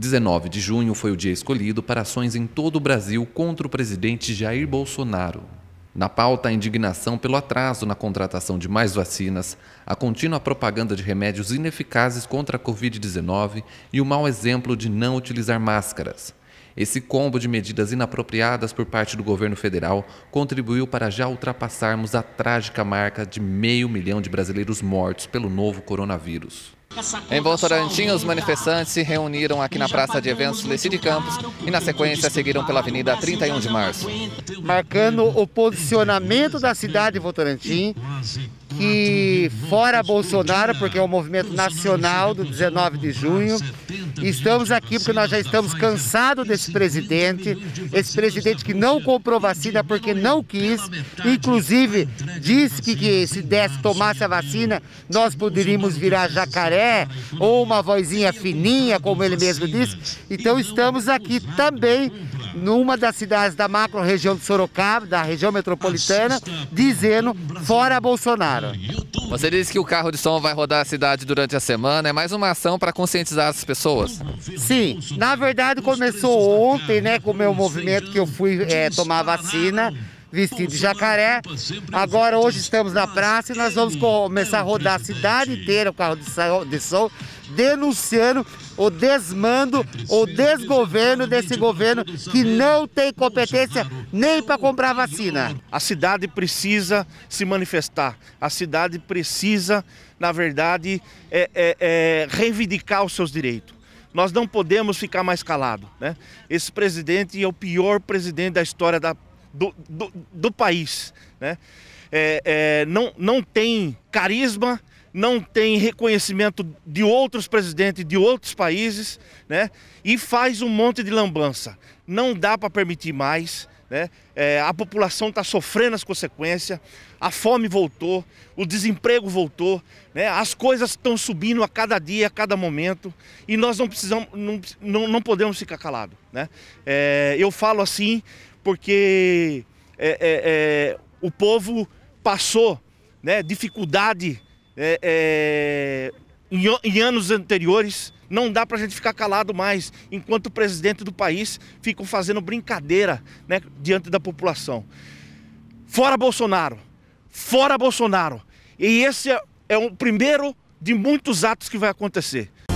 19 de junho foi o dia escolhido para ações em todo o Brasil contra o presidente Jair Bolsonaro. Na pauta, a indignação pelo atraso na contratação de mais vacinas, a contínua propaganda de remédios ineficazes contra a Covid-19 e o mau exemplo de não utilizar máscaras. Esse combo de medidas inapropriadas por parte do governo federal contribuiu para já ultrapassarmos a trágica marca de meio milhão de brasileiros mortos pelo novo coronavírus. Em Votorantim, os manifestantes se reuniram aqui na Praça de Eventos Leci de Campos e, na sequência, seguiram pela Avenida 31 de Março. Marcando o posicionamento da cidade de Votorantim, que fora Bolsonaro, porque é um movimento nacional do 19 de junho, Estamos aqui porque nós já estamos cansados né? desse presidente, esse presidente que não comprou vacina porque não quis, inclusive disse que, que se desse, né? tomasse a vacina, nós poderíamos virar jacaré ou uma vozinha fininha, como ele mesmo disse. Então estamos aqui também numa das cidades da macro região de Sorocaba, da região metropolitana, dizendo fora Bolsonaro. Você disse que o carro de som vai rodar a cidade durante a semana. É mais uma ação para conscientizar as pessoas? Sim. Na verdade, começou ontem, né, com o meu movimento que eu fui é, tomar vacina vestido de jacaré. Agora, hoje estamos na praça e nós vamos começar a rodar a cidade inteira, o carro de som, denunciando o desmando, o desgoverno desse governo que não tem competência nem para comprar vacina. A cidade precisa se manifestar, a cidade precisa, na verdade, é, é, é, reivindicar os seus direitos. Nós não podemos ficar mais calados. Né? Esse presidente é o pior presidente da história da do, do, do país. Né? É, é, não, não tem carisma, não tem reconhecimento de outros presidentes de outros países, né? E faz um monte de lambança. Não dá para permitir mais. Né? É, a população está sofrendo as consequências, a fome voltou, o desemprego voltou, né? as coisas estão subindo a cada dia, a cada momento, e nós não precisamos, não, não, não podemos ficar calados. Né? É, eu falo assim, porque é, é, é, o povo passou né, dificuldade é, é, em, em anos anteriores. Não dá para a gente ficar calado mais enquanto o presidente do país fica fazendo brincadeira né, diante da população. Fora Bolsonaro! Fora Bolsonaro! E esse é, é o primeiro de muitos atos que vai acontecer.